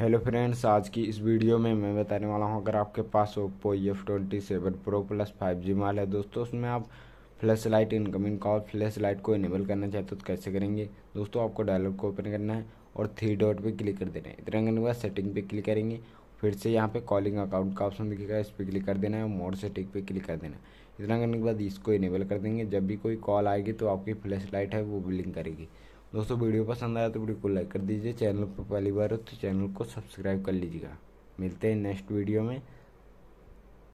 hello friends आज की इस वीडियो में मैं बताने वाला हूँ अगर आपके पास Oppo F twenty seven pro plus five G माल है दोस्तों उसमें आप flash light incoming call flash light को इनेबल करना चाहते हो तो कैसे करेंगे दोस्तों आपको डायलॉग को ओपन करना है और थ्री डॉट पे क्लिक कर देना है इतना करने के बाद सेटिंग पे क्लिक करेंगे फिर से यहाँ पे कॉलिंग अकाउंट का ऑप्शन दिखेगा इस पर क्लिक कर देना है मोड सेटिंग पे क्लिक कर देना है इतना करने के बाद इसको इनेबल कर देंगे जब भी कोई कॉल आएगी तो आपकी फ्लैश लाइट है वो बिलिंग करेगी दोस्तों वीडियो पसंद आया तो वीडियो को लाइक कर दीजिए चैनल पर पहली बार हो तो चैनल को सब्सक्राइब कर लीजिएगा मिलते हैं नेक्स्ट वीडियो में